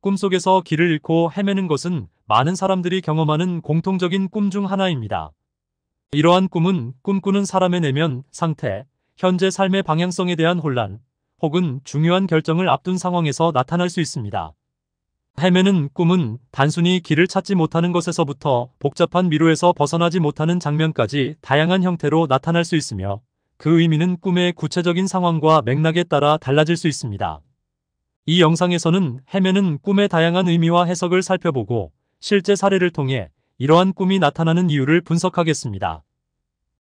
꿈속에서 길을 잃고 헤매는 것은 많은 사람들이 경험하는 공통적인 꿈 중 하나입니다. 이러한 꿈은 꿈꾸는 사람의 내면, 상태, 현재 삶의 방향성에 대한 혼란, 혹은 중요한 결정을 앞둔 상황에서 나타날 수 있습니다. 헤매는 꿈은 단순히 길을 찾지 못하는 것에서부터 복잡한 미로에서 벗어나지 못하는 장면까지 다양한 형태로 나타날 수 있으며 그 의미는 꿈의 구체적인 상황과 맥락에 따라 달라질 수 있습니다. 이 영상에서는 해면은 꿈의 다양한 의미와 해석을 살펴보고 실제 사례를 통해 이러한 꿈이 나타나는 이유를 분석하겠습니다.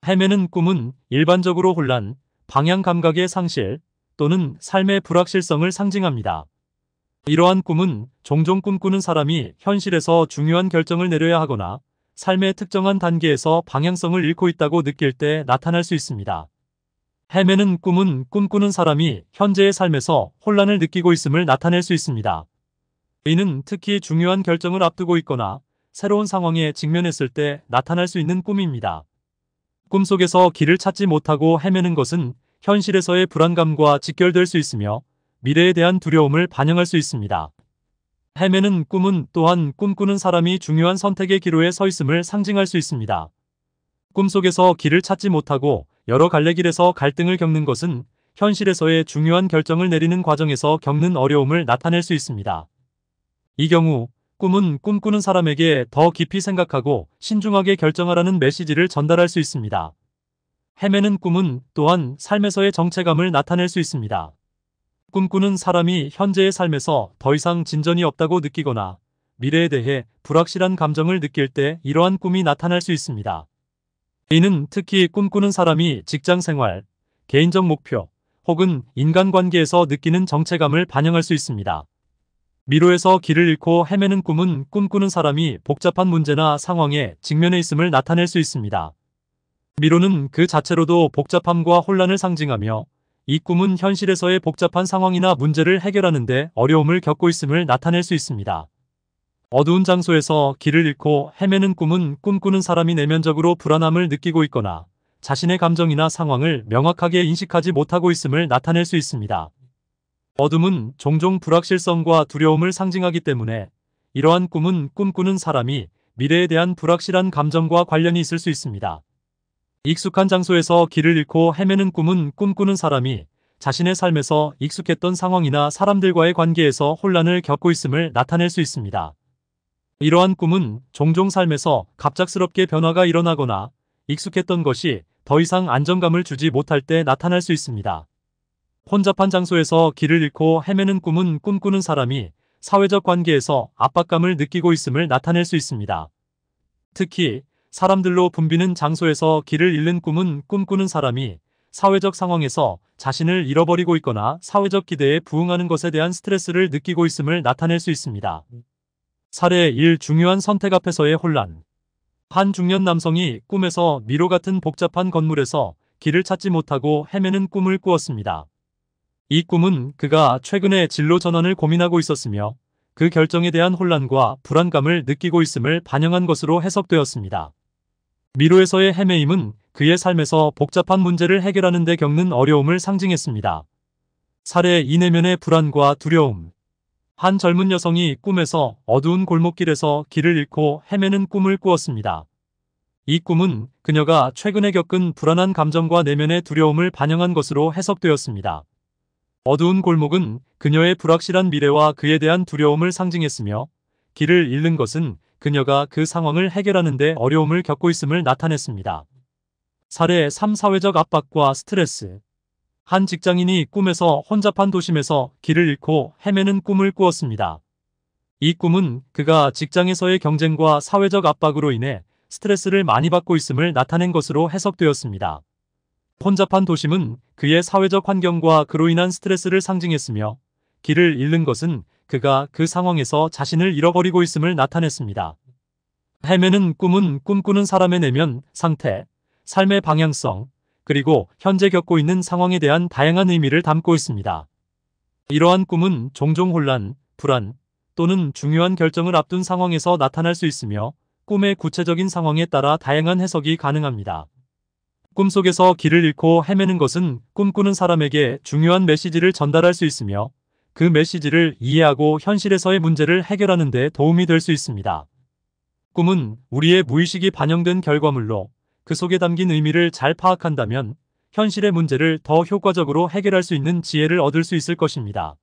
해면은 꿈은 일반적으로 혼란, 방향 감각의 상실 또는 삶의 불확실성을 상징합니다. 이러한 꿈은 종종 꿈꾸는 사람이 현실에서 중요한 결정을 내려야 하거나 삶의 특정한 단계에서 방향성을 잃고 있다고 느낄 때 나타날 수 있습니다. 헤매는 꿈은 꿈꾸는 사람이 현재의 삶에서 혼란을 느끼고 있음을 나타낼 수 있습니다. 이는 특히 중요한 결정을 앞두고 있거나 새로운 상황에 직면했을 때 나타날 수 있는 꿈입니다. 꿈속에서 길을 찾지 못하고 헤매는 것은 현실에서의 불안감과 직결될 수 있으며 미래에 대한 두려움을 반영할 수 있습니다. 헤매는 꿈은 또한 꿈꾸는 사람이 중요한 선택의 기로에 서 있음을 상징할 수 있습니다. 꿈속에서 길을 찾지 못하고 여러 갈래길에서 갈등을 겪는 것은 현실에서의 중요한 결정을 내리는 과정에서 겪는 어려움을 나타낼 수 있습니다. 이 경우 꿈은 꿈꾸는 사람에게 더 깊이 생각하고 신중하게 결정하라는 메시지를 전달할 수 있습니다. 헤매는 꿈은 또한 삶에서의 정체감을 나타낼 수 있습니다. 꿈꾸는 사람이 현재의 삶에서 더 이상 진전이 없다고 느끼거나 미래에 대해 불확실한 감정을 느낄 때 이러한 꿈이 나타날 수 있습니다. 이는 특히 꿈꾸는 사람이 직장생활, 개인적 목표 혹은 인간관계에서 느끼는 정체감을 반영할 수 있습니다. 미로에서 길을 잃고 헤매는 꿈은 꿈꾸는 사람이 복잡한 문제나 상황에 직면해 있음을 나타낼 수 있습니다. 미로는 그 자체로도 복잡함과 혼란을 상징하며 이 꿈은 현실에서의 복잡한 상황이나 문제를 해결하는데 어려움을 겪고 있음을 나타낼 수 있습니다. 어두운 장소에서 길을 잃고 헤매는 꿈은 꿈꾸는 사람이 내면적으로 불안함을 느끼고 있거나 자신의 감정이나 상황을 명확하게 인식하지 못하고 있음을 나타낼 수 있습니다. 어둠은 종종 불확실성과 두려움을 상징하기 때문에 이러한 꿈은 꿈꾸는 사람이 미래에 대한 불확실한 감정과 관련이 있을 수 있습니다. 익숙한 장소에서 길을 잃고 헤매는 꿈은 꿈꾸는 사람이 자신의 삶에서 익숙했던 상황이나 사람들과의 관계에서 혼란을 겪고 있음을 나타낼 수 있습니다. 이러한 꿈은 종종 삶에서 갑작스럽게 변화가 일어나거나 익숙했던 것이 더 이상 안정감을 주지 못할 때 나타날 수 있습니다. 혼잡한 장소에서 길을 잃고 헤매는 꿈은 꿈꾸는 사람이 사회적 관계에서 압박감을 느끼고 있음을 나타낼 수 있습니다. 특히 사람들로 붐비는 장소에서 길을 잃는 꿈은 꿈꾸는 사람이 사회적 상황에서 자신을 잃어버리고 있거나 사회적 기대에 부응하는 것에 대한 스트레스를 느끼고 있음을 나타낼 수 있습니다. 사례 1 중요한 선택 앞에서의 혼란 한 중년 남성이 꿈에서 미로 같은 복잡한 건물에서 길을 찾지 못하고 헤매는 꿈을 꾸었습니다. 이 꿈은 그가 최근에 진로 전환을 고민하고 있었으며 그 결정에 대한 혼란과 불안감을 느끼고 있음을 반영한 것으로 해석되었습니다. 미로에서의 헤매임은 그의 삶에서 복잡한 문제를 해결하는 데 겪는 어려움을 상징했습니다. 사례 이내면의 불안과 두려움 한 젊은 여성이 꿈에서 어두운 골목길에서 길을 잃고 헤매는 꿈을 꾸었습니다. 이 꿈은 그녀가 최근에 겪은 불안한 감정과 내면의 두려움을 반영한 것으로 해석되었습니다. 어두운 골목은 그녀의 불확실한 미래와 그에 대한 두려움을 상징했으며 길을 잃는 것은 그녀가 그 상황을 해결하는 데 어려움을 겪고 있음을 나타냈습니다. 사례 3사회적 압박과 스트레스 한 직장인이 꿈에서 혼잡한 도심에서 길을 잃고 헤매는 꿈을 꾸었습니다. 이 꿈은 그가 직장에서의 경쟁과 사회적 압박으로 인해 스트레스를 많이 받고 있음을 나타낸 것으로 해석되었습니다. 혼잡한 도심은 그의 사회적 환경과 그로 인한 스트레스를 상징했으며 길을 잃는 것은 그가 그 상황에서 자신을 잃어버리고 있음을 나타냈습니다. 헤매는 꿈은 꿈꾸는 사람의 내면, 상태, 삶의 방향성, 그리고 현재 겪고 있는 상황에 대한 다양한 의미를 담고 있습니다. 이러한 꿈은 종종 혼란, 불안 또는 중요한 결정을 앞둔 상황에서 나타날 수 있으며 꿈의 구체적인 상황에 따라 다양한 해석이 가능합니다. 꿈속에서 길을 잃고 헤매는 것은 꿈꾸는 사람에게 중요한 메시지를 전달할 수 있으며 그 메시지를 이해하고 현실에서의 문제를 해결하는 데 도움이 될 수 있습니다. 꿈은 우리의 무의식이 반영된 결과물로 그 속에 담긴 의미를 잘 파악한다면 현실의 문제를 더 효과적으로 해결할 수 있는 지혜를 얻을 수 있을 것입니다.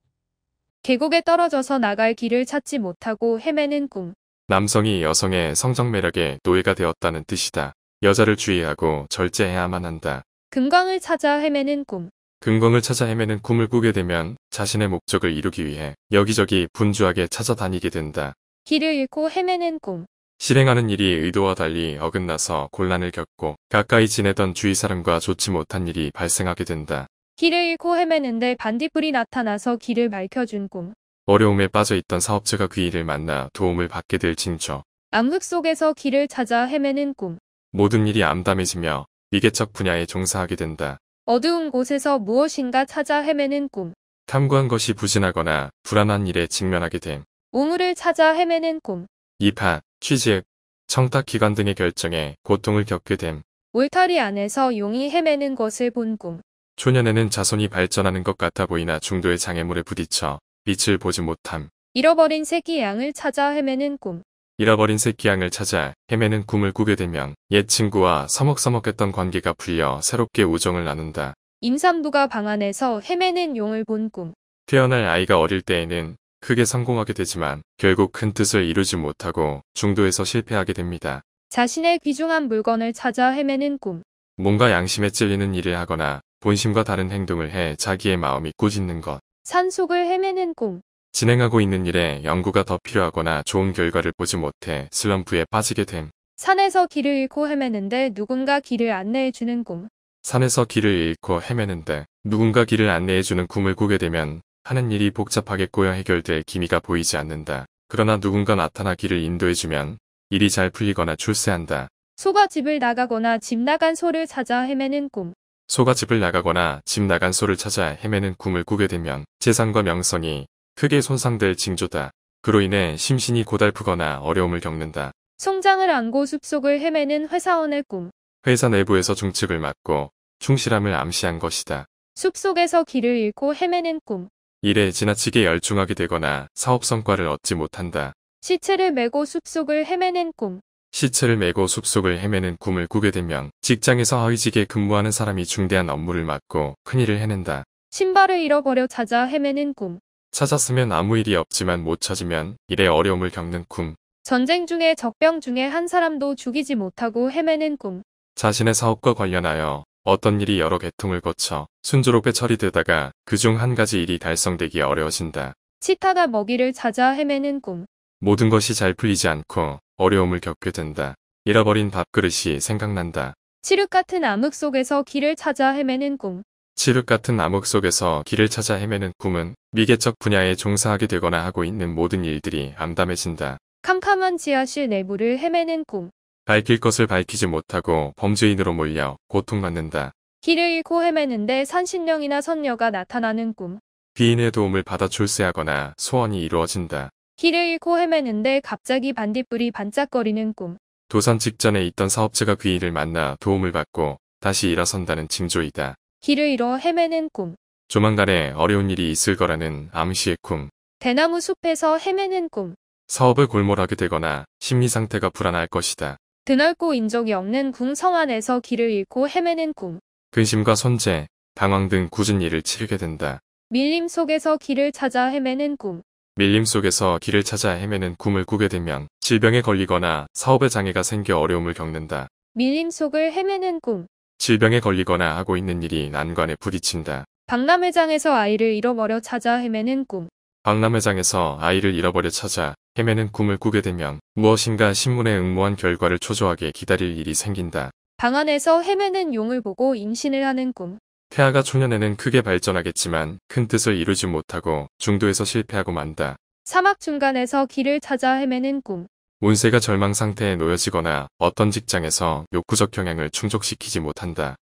계곡에 떨어져서 나갈 길을 찾지 못하고 헤매는 꿈. 남성이 여성의 성적 매력에 노예가 되었다는 뜻이다. 여자를 주의하고 절제해야만 한다. 금광을 찾아 헤매는 꿈. 금광을 찾아 헤매는 꿈을 꾸게 되면 자신의 목적을 이루기 위해 여기저기 분주하게 찾아다니게 된다. 길을 잃고 헤매는 꿈. 실행하는 일이 의도와 달리 어긋나서 곤란을 겪고 가까이 지내던 주위 사람과 좋지 못한 일이 발생하게 된다. 길을 잃고 헤매는데 반딧불이 나타나서 길을 밝혀준 꿈. 어려움에 빠져있던 사업자가 그 일을 만나 도움을 받게 될 징조. 암흑 속에서 길을 찾아 헤매는 꿈. 모든 일이 암담해지며 미개척 분야에 종사하게 된다. 어두운 곳에서 무엇인가 찾아 헤매는 꿈. 탐구한 것이 부진하거나 불안한 일에 직면하게 됨. 우물을 찾아 헤매는 꿈. 2파, 취직, 청탁기간 등의 결정에 고통을 겪게 됨. 울타리 안에서 용이 헤매는 것을 본 꿈. 초년에는 자손이 발전하는 것 같아 보이나 중도의 장애물에 부딪혀 빛을 보지 못함. 잃어버린 새끼 양을 찾아 헤매는 꿈. 잃어버린 새끼 양을 찾아 헤매는 꿈을 꾸게 되면 옛 친구와 서먹서먹했던 관계가 풀려 새롭게 우정을 나눈다. 임산부가 방 안에서 헤매는 용을 본 꿈. 태어날 아이가 어릴 때에는 크게 성공하게 되지만 결국 큰 뜻을 이루지 못하고 중도에서 실패하게 됩니다. 자신의 귀중한 물건을 찾아 헤매는 꿈. 뭔가 양심에 찔리는 일을 하거나 본심과 다른 행동을 해 자기의 마음이 꾸짖는 것. 산속을 헤매는 꿈. 진행하고 있는 일에 연구가 더 필요하거나 좋은 결과를 보지 못해 슬럼프에 빠지게 됨. 산에서 길을 잃고 헤매는데 누군가 길을 안내해주는 꿈. 산에서 길을 잃고 헤매는데 누군가 길을 안내해주는 꿈을 꾸게 되면 하는 일이 복잡하게 꼬여 해결될 기미가 보이지 않는다. 그러나 누군가 나타나기를 인도해주면 일이 잘 풀리거나 출세한다. 소가 집을 나가거나 집 나간 소를 찾아 헤매는 꿈. 소가 집을 나가거나 집 나간 소를 찾아 헤매는 꿈을 꾸게 되면 재산과 명성이 크게 손상될 징조다. 그로 인해 심신이 고달프거나 어려움을 겪는다. 송장을 안고 숲속을 헤매는 회사원의 꿈. 회사 내부에서 중책을 맡고 충실함을 암시한 것이다. 숲속에서 길을 잃고 헤매는 꿈. 일에 지나치게 열중하게 되거나 사업 성과를 얻지 못한다. 시체를 메고 숲속을 헤매는 꿈. 시체를 메고 숲속을 헤매는 꿈을 꾸게 되면 직장에서 허위직에 근무하는 사람이 중대한 업무를 맡고 큰일을 해낸다. 신발을 잃어버려 찾아 헤매는 꿈. 찾았으면 아무 일이 없지만 못 찾으면 일에 어려움을 겪는 꿈. 전쟁 중에 적병 중에 한 사람도 죽이지 못하고 헤매는 꿈. 자신의 사업과 관련하여 어떤 일이 여러 계통을 거쳐 순조롭게 처리되다가 그 중 한 가지 일이 달성되기 어려워진다. 치타가 먹이를 찾아 헤매는 꿈. 모든 것이 잘 풀리지 않고 어려움을 겪게 된다. 잃어버린 밥그릇이 생각난다. 칠흑 같은 암흑 속에서 길을 찾아 헤매는 꿈. 칠흑 같은 암흑 속에서 길을 찾아 헤매는 꿈은 미개척 분야에 종사하게 되거나 하고 있는 모든 일들이 암담해진다. 캄캄한 지하실 내부를 헤매는 꿈. 밝힐 것을 밝히지 못하고 범죄인으로 몰려 고통받는다. 길을 잃고 헤매는데 산신령이나 선녀가 나타나는 꿈. 귀인의 도움을 받아 출세하거나 소원이 이루어진다. 길을 잃고 헤매는데 갑자기 반딧불이 반짝거리는 꿈. 도산 직전에 있던 사업자가 귀인을 만나 도움을 받고 다시 일어선다는 징조이다. 길을 잃어 헤매는 꿈. 조만간에 어려운 일이 있을 거라는 암시의 꿈. 대나무 숲에서 헤매는 꿈. 사업을 골몰하게 되거나 심리 상태가 불안할 것이다. 드넓고 인적이 없는 궁성 안에서 길을 잃고 헤매는 꿈. 근심과 손재, 당황 등 굳은 일을 치르게 된다. 밀림 속에서 길을 찾아 헤매는 꿈. 밀림 속에서 길을 찾아 헤매는 꿈을 꾸게 되면 질병에 걸리거나 사업에 장애가 생겨 어려움을 겪는다. 밀림 속을 헤매는 꿈. 질병에 걸리거나 하고 있는 일이 난관에 부딪힌다. 박람회장에서 아이를 잃어버려 찾아 헤매는 꿈. 박람회장에서 아이를 잃어버려 찾아 헤매는 꿈을 꾸게 되면 무엇인가 신문에 응모한 결과를 초조하게 기다릴 일이 생긴다. 방 안에서 헤매는 용을 보고 임신을 하는 꿈. 태아가 초년에는 크게 발전하겠지만 큰 뜻을 이루지 못하고 중도에서 실패하고 만다. 사막 중간에서 길을 찾아 헤매는 꿈. 운세가 절망 상태에 놓여지거나 어떤 직장에서 욕구적 경향을 충족시키지 못한다.